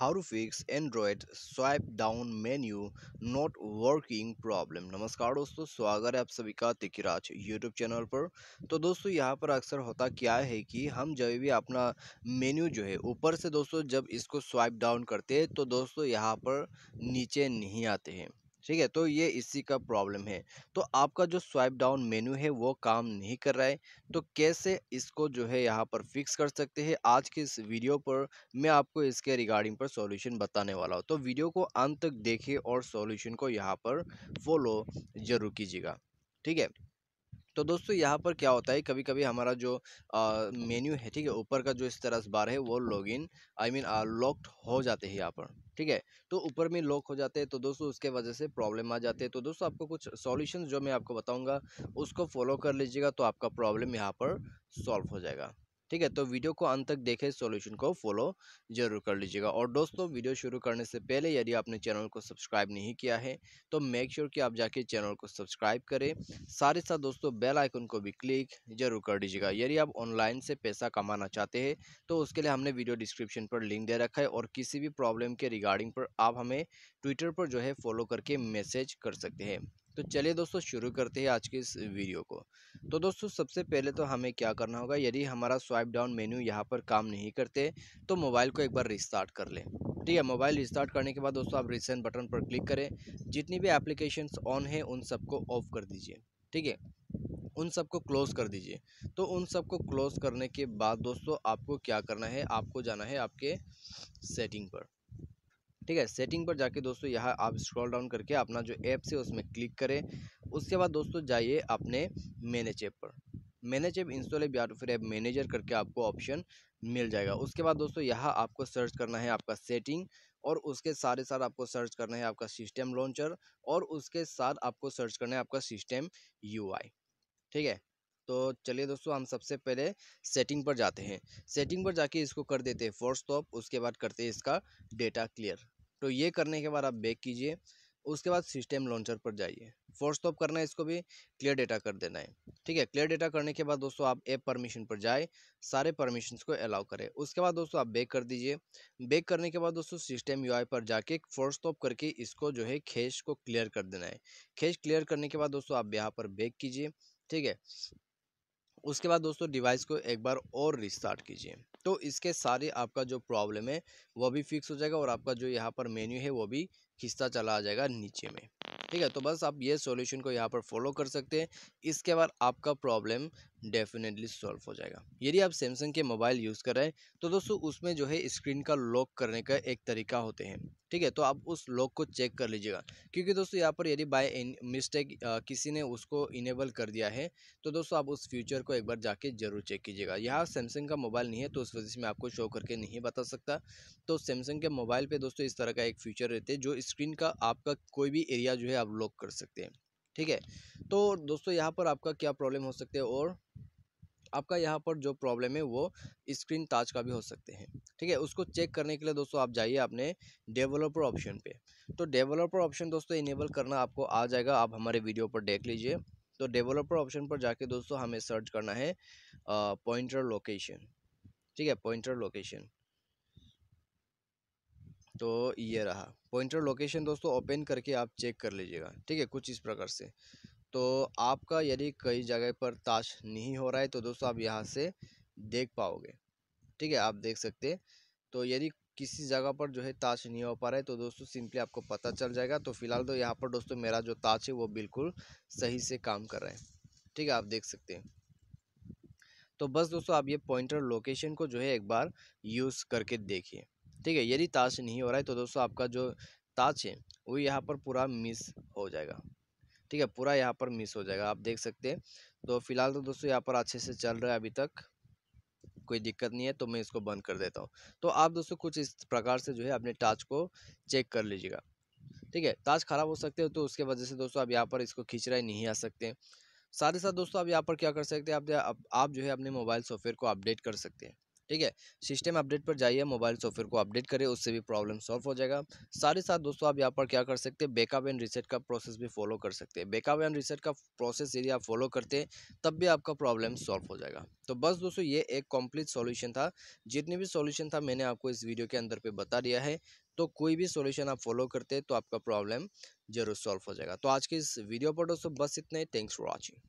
how to fix Android swipe down menu not working problem नमस्कार दोस्तों स्वागत है आप सभी का तिकराज यूट्यूब चैनल पर तो दोस्तों यहाँ पर अक्सर होता क्या है कि हम जब भी अपना मेन्यू जो है ऊपर से दोस्तों जब इसको स्वाइप डाउन करते हैं तो दोस्तों यहाँ पर नीचे नहीं आते हैं ठीक है तो ये इसी का प्रॉब्लम है तो आपका जो स्वाइप डाउन मेन्यू है वो काम नहीं कर रहा है तो कैसे इसको जो है यहाँ पर फिक्स कर सकते हैं आज के इस वीडियो पर मैं आपको इसके रिगार्डिंग पर सॉल्यूशन बताने वाला हूँ तो वीडियो को अंत तक देखें और सॉल्यूशन को यहाँ पर फॉलो ज़रूर कीजिएगा ठीक है तो दोस्तों यहाँ पर क्या होता है कभी कभी हमारा जो मेन्यू है ठीक है ऊपर का जो इस तरह से बार है वो इन आई मीन लॉक्ड हो जाते हैं यहाँ पर ठीक है तो ऊपर में लॉक हो जाते हैं तो दोस्तों उसके वजह से प्रॉब्लम आ जाते हैं तो दोस्तों आपको कुछ सॉल्यूशंस जो मैं आपको बताऊंगा उसको फॉलो कर लीजिएगा तो आपका प्रॉब्लम यहाँ पर सॉल्व हो जाएगा ठीक है तो वीडियो को अंत तक देखें सॉल्यूशन को फॉलो जरूर कर लीजिएगा और दोस्तों वीडियो शुरू करने से पहले यदि आपने चैनल को सब्सक्राइब नहीं किया है तो मेक श्योर sure कि आप जाके चैनल को सब्सक्राइब करें साथ ही साथ दोस्तों बेल आइकन को भी क्लिक जरूर कर दीजिएगा यदि आप ऑनलाइन से पैसा कमाना चाहते हैं तो उसके लिए हमने वीडियो डिस्क्रिप्शन पर लिंक दे रखा है और किसी भी प्रॉब्लम के रिगार्डिंग पर आप हमें ट्विटर पर जो है फॉलो करके मैसेज कर सकते हैं तो चलिए दोस्तों शुरू करते हैं आज के इस वीडियो को तो दोस्तों सबसे पहले तो हमें क्या करना होगा यदि हमारा स्वाइप डाउन मेन्यू यहाँ पर काम नहीं करते तो मोबाइल को एक बार रिस्टार्ट कर लें ठीक है मोबाइल रिस्टार्ट करने के बाद दोस्तों आप रिसेंट बटन पर क्लिक करें जितनी भी एप्लीकेशंस ऑन है उन सबको ऑफ कर दीजिए ठीक है उन सबको क्लोज़ कर दीजिए तो उन सबको क्लोज़ करने के बाद दोस्तों आपको क्या करना है आपको जाना है आपके सेटिंग पर ठीक है सेटिंग पर जाके दोस्तों यहाँ आप स्क्रॉल डाउन करके अपना जो ऐप्स है उसमें क्लिक करें उसके बाद दोस्तों जाइए अपने मैनेज ऐप पर मैनेज ऐप इंस्टॉल ऐप या तो फिर ऐप मैनेजर करके आपको ऑप्शन मिल जाएगा उसके बाद दोस्तों यहाँ आपको सर्च करना है आपका सेटिंग और उसके सारे साथ आपको सर्च करना है आपका सिस्टम लॉन्चर और उसके साथ आपको सर्च करना है आपका सिस्टम यूआई ठीक है तो चलिए दोस्तों हम सबसे पहले सेटिंग पर जाते हैं सेटिंग पर जाके इसको कर देते हैं फोर्स स्टॉप उसके बाद करते हैं इसका डेटा क्लियर तो ये करने के बाद आप बैक कीजिए उसके बाद सिस्टम लॉन्चर पर जाइए फोर्स स्टॉप करना है इसको भी क्लियर डेटा कर देना है ठीक है क्लियर डेटा करने के बाद दोस्तों आप ऐप परमिशन पर जाए सारे परमिशन को अलाउ करें उसके बाद दोस्तों आप बैक कर दीजिए बैक करने के बाद दोस्तों सिस्टम यू पर जाके फोर्स स्टॉप करके इसको जो है खेश को क्लियर कर देना है खेश क्लियर करने के बाद दोस्तों आप यहाँ पर बैक कीजिए ठीक है उसके बाद दोस्तों डिवाइस को एक बार और रिस्टार्ट कीजिए तो इसके सारे आपका जो प्रॉब्लम है वह भी फिक्स हो जाएगा और आपका जो यहाँ पर मेन्यू है वो भी खिस्ता चला आ जाएगा नीचे में ठीक है तो बस आप ये सॉल्यूशन को यहाँ पर फॉलो कर सकते हैं इसके बाद आपका प्रॉब्लम डेफिनेटली सॉल्व हो जाएगा यदि आप सैमसंग के मोबाइल यूज़ कर रहे हैं तो दोस्तों उसमें जो है स्क्रीन का लॉक करने का एक तरीका होते हैं ठीक है तो आप उस लॉक को चेक कर लीजिएगा क्योंकि दोस्तों यहाँ पर यदि बाय मिस्टेक किसी ने उसको इनेबल कर दिया है तो दोस्तों आप उस फ्यूचर को एक बार जाके जरूर चेक कीजिएगा यहाँ सैमसंग का मोबाइल नहीं है तो उस वजह से मैं आपको शो करके नहीं बता सकता तो सैमसंग के मोबाइल पर दोस्तों इस तरह का एक फ्यूचर रहते हैं जो स्क्रीन का आपका कोई भी एरिया जो है आप लॉक कर सकते हैं ठीक है तो दोस्तों यहाँ पर आपका क्या प्रॉब्लम हो सकते हैं और आपका यहाँ पर जो प्रॉब्लम है वो स्क्रीन टाच का भी हो सकते हैं ठीक है उसको चेक करने के लिए दोस्तों आप जाइए अपने डेवलपर ऑप्शन पे तो डेवलपर ऑप्शन दोस्तों इनेबल करना आपको आ जाएगा आप हमारे वीडियो पर देख लीजिए तो डेवलपर ऑप्शन पर जाके दोस्तों हमें सर्च करना है पॉइंटर लोकेशन ठीक है पॉइंटर लोकेशन तो ये रहा पॉइंटर लोकेशन दोस्तों ओपन करके आप चेक कर लीजिएगा ठीक है कुछ इस प्रकार से तो आपका यदि कई जगह पर ताश नहीं हो रहा है तो दोस्तों आप यहाँ से देख पाओगे ठीक है आप देख सकते तो यदि किसी जगह पर जो है ताश नहीं हो पा रहा है तो दोस्तों सिंपली आपको पता चल जाएगा तो फिलहाल तो यहाँ पर दोस्तों मेरा जो ताश है वो बिल्कुल सही से काम कर रहा है ठीक है आप देख सकते हैं तो बस दोस्तों आप ये पॉइंटर लोकेशन को जो है एक बार यूज़ करके देखिए ठीक है यदि ताश नहीं हो रहा है तो दोस्तों आपका जो ताश है वो यहाँ पर पूरा मिस हो जाएगा ठीक है पूरा यहाँ पर मिस हो जाएगा आप देख सकते हैं तो फिलहाल तो दोस्तों यहाँ पर अच्छे से चल रहा है अभी तक कोई दिक्कत नहीं है तो मैं इसको बंद कर देता हूँ तो आप दोस्तों कुछ इस प्रकार से जो है अपने टाच को चेक कर लीजिएगा ठीक है ताज खराब हो सकते हो तो उसके वजह से दोस्तों आप यहाँ पर इसको खींच रहे नहीं आ सकते साथ ही साथ दोस्तों आप यहाँ पर क्या कर सकते हैं आप आप जो है अपने मोबाइल सॉफ्टवेयर को अपडेट कर सकते हैं ठीक है सिस्टम अपडेट पर जाइए मोबाइल सॉफ्टवेयर को अपडेट करें उससे भी प्रॉब्लम सॉल्व हो जाएगा साथ ही साथ दोस्तों आप यहाँ पर क्या कर सकते हैं बैकअप एंड रिसेट का प्रोसेस भी फॉलो कर सकते हैं बैकअप एंड रिसेट का प्रोसेस यदि आप फॉलो करते हैं तब भी आपका प्रॉब्लम सॉल्व हो जाएगा तो बस दोस्तों ये एक कॉम्प्लीट सॉल्यूशन था जितनी भी सोल्यूशन था मैंने आपको इस वीडियो के अंदर पर बता दिया है तो कोई भी सोल्यूशन आप फॉलो करते हैं तो आपका प्रॉब्लम जरूर सॉल्व हो जाएगा तो आज के इस वीडियो पर दोस्तों बस इतना ही थैंक्स फॉर वॉचिंग